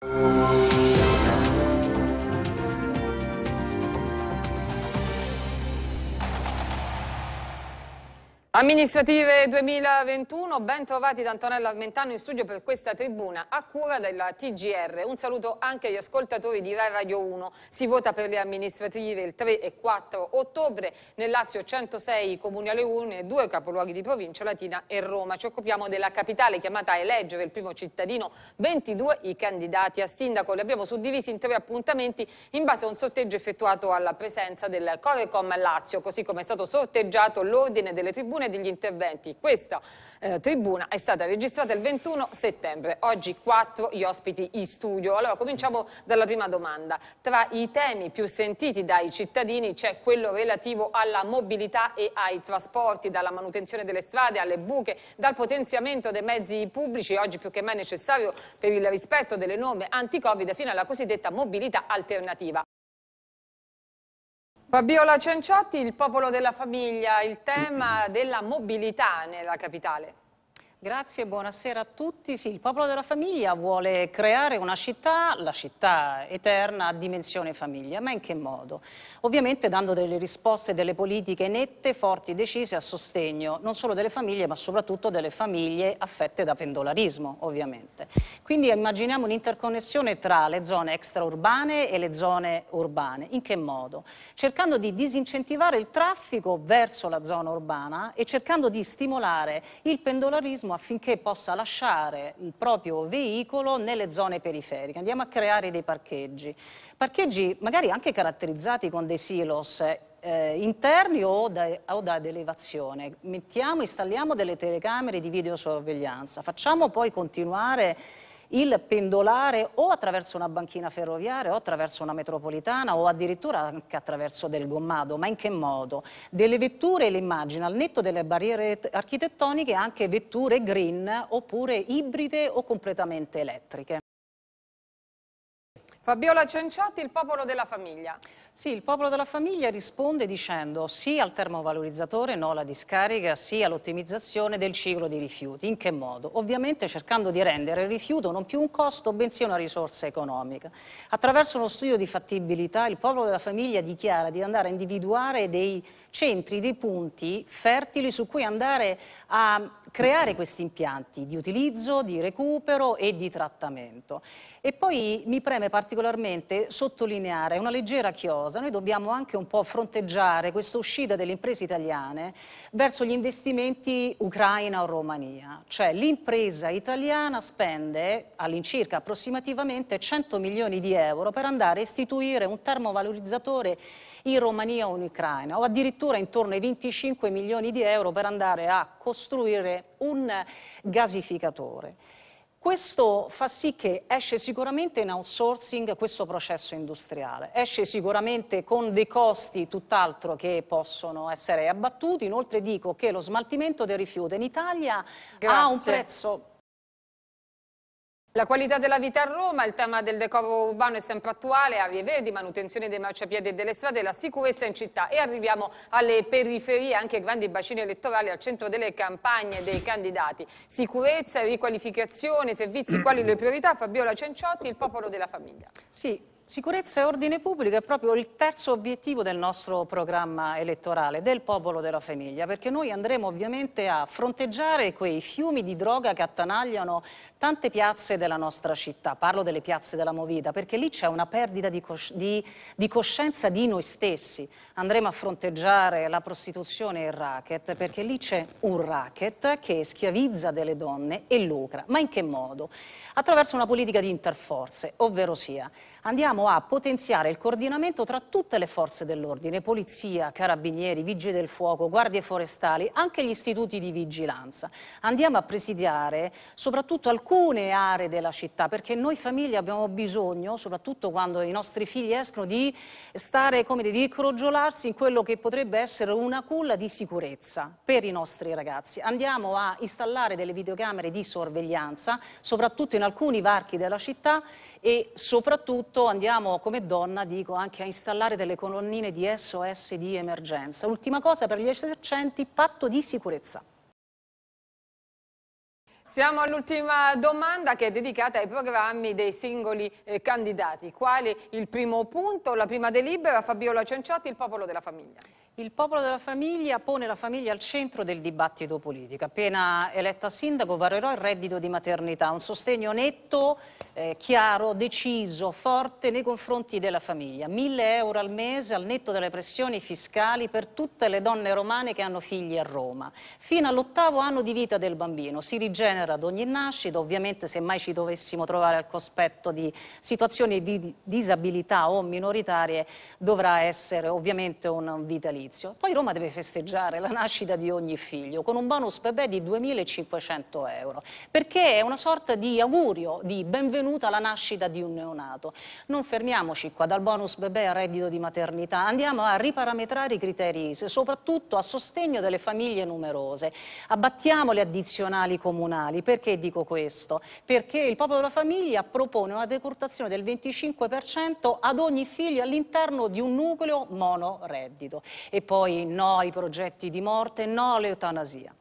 Oh. Amministrative 2021, ben trovati da Antonella Armentano in studio per questa tribuna a cura della TGR. Un saluto anche agli ascoltatori di Rai Radio 1. Si vota per le amministrative il 3 e 4 ottobre. Nel Lazio 106 comuni alle 1 e due capoluoghi di provincia, Latina e Roma. Ci occupiamo della capitale chiamata a eleggere il primo cittadino, 22 i candidati a sindaco. Li abbiamo suddivisi in tre appuntamenti in base a un sorteggio effettuato alla presenza del Corecom Lazio, così come è stato sorteggiato l'ordine delle tribune ripercussione degli interventi. Questa eh, tribuna è stata registrata il 21 settembre, oggi quattro gli ospiti in studio. Allora cominciamo dalla prima domanda. Tra i temi più sentiti dai cittadini c'è quello relativo alla mobilità e ai trasporti, dalla manutenzione delle strade alle buche, dal potenziamento dei mezzi pubblici, oggi più che mai necessario per il rispetto delle norme anti-Covid, fino alla cosiddetta mobilità alternativa. Fabiola Cianciotti, il popolo della famiglia, il tema della mobilità nella capitale. Grazie, buonasera a tutti. Sì, il popolo della famiglia vuole creare una città, la città eterna a dimensione famiglia, ma in che modo? Ovviamente dando delle risposte, delle politiche nette, forti, decise a sostegno non solo delle famiglie, ma soprattutto delle famiglie affette da pendolarismo, ovviamente. Quindi immaginiamo un'interconnessione tra le zone extraurbane e le zone urbane. In che modo? Cercando di disincentivare il traffico verso la zona urbana e cercando di stimolare il pendolarismo turismo affinché possa lasciare il proprio veicolo nelle zone periferiche. Andiamo a creare dei parcheggi, parcheggi magari anche caratterizzati con dei silos eh, interni o da, o da elevazione. Mettiamo, installiamo delle telecamere di videosorveglianza, facciamo poi continuare il pendolare o attraverso una banchina ferroviaria o attraverso una metropolitana o addirittura anche attraverso del gommado, ma in che modo? Delle vetture le immagina, al netto delle barriere architettoniche anche vetture green oppure ibride o completamente elettriche. Fabiola Cenciatti, il popolo della famiglia. Sì, il popolo della famiglia risponde dicendo sì al termovalorizzatore, no alla discarica, sì all'ottimizzazione del ciclo dei rifiuti. In che modo? Ovviamente cercando di rendere il rifiuto non più un costo, bensì una risorsa economica. Attraverso uno studio di fattibilità, il popolo della famiglia dichiara di andare a individuare dei centri, dei punti fertili su cui andare a creare questi impianti di utilizzo, di recupero e di trattamento. E poi mi preme particolarmente sottolineare una leggera chiosa cosa, noi dobbiamo anche un po' fronteggiare questa uscita delle imprese italiane verso gli investimenti Ucraina o Romania. Cioè l'impresa italiana spende all'incirca approssimativamente 100 milioni di euro per andare a istituire un termovalorizzatore in Romania o in Ucraina o addirittura intorno ai 25 milioni di euro per andare a costruire un gasificatore. Questo fa sì che esce sicuramente in outsourcing questo processo industriale, esce sicuramente con dei costi tutt'altro che possono essere abbattuti, inoltre dico che lo smaltimento del rifiuto in Italia Grazie. ha un prezzo la qualità della vita a Roma, il tema del decoro urbano è sempre attuale, aree verdi, manutenzione dei marciapiedi e delle strade, la sicurezza in città e arriviamo alle periferie, anche grandi bacini elettorali al centro delle campagne dei candidati. Sicurezza, riqualificazione, servizi, quali le priorità? Fabiola Cenciotti, il popolo della famiglia. Sì, Sicurezza e ordine pubblico è proprio il terzo obiettivo del nostro programma elettorale, del popolo della famiglia, perché noi andremo ovviamente a fronteggiare quei fiumi di droga che attanagliano tante piazze della nostra città. Parlo delle piazze della Movida, perché lì c'è una perdita di, cosci di, di coscienza di noi stessi. Andremo a fronteggiare la prostituzione e il racket, perché lì c'è un racket che schiavizza delle donne e lucra. Ma in che modo? Attraverso una politica di interforze, ovvero sia andiamo a potenziare il coordinamento tra tutte le forze dell'ordine, polizia, carabinieri, vigili del fuoco, guardie forestali, anche gli istituti di vigilanza. Andiamo a presidiare soprattutto alcune aree della città perché noi famiglie abbiamo bisogno, soprattutto quando i nostri figli escono, di stare, come dire, di crogiolarsi in quello che potrebbe essere una culla di sicurezza per i nostri ragazzi. Andiamo a installare delle videocamere di sorveglianza, soprattutto in alcuni varchi della città e soprattutto soprattutto andiamo come donna, dico, anche a installare delle colonnine di SOS di emergenza. Ultima cosa per gli esercenti, patto di sicurezza. Siamo all'ultima domanda che è dedicata ai programmi dei singoli eh, candidati. Quale il primo punto, la prima delibera, Fabiola Cenciotti, il popolo della famiglia? Il popolo della famiglia pone la famiglia al centro del dibattito politico. Appena eletta sindaco varerò il reddito di maternità, un sostegno netto, eh, chiaro, deciso, forte nei confronti della famiglia. 1000 euro al mese al netto delle pressioni fiscali per tutte le donne romane che hanno figli a Roma. Fino all'ottavo anno di vita del bambino si rigenera ad ogni nascita, ovviamente se mai ci dovessimo trovare al cospetto di situazioni di disabilità o minoritarie dovrà essere ovviamente un vitalizio natalizio. Poi Roma deve festeggiare la nascita di ogni figlio con un bonus bebè di 2.500 euro, perché è una sorta di augurio, di benvenuta alla nascita di un neonato. Non fermiamoci qua dal bonus bebè al reddito di maternità, andiamo a riparametrare i criteri soprattutto a sostegno delle famiglie numerose. Abbattiamo le addizionali comunali, perché dico questo? Perché il popolo della famiglia propone una decurtazione del 25% ad ogni figlio all'interno di un nucleo monoreddito. E e poi no ai progetti di morte, no all'eutanasia.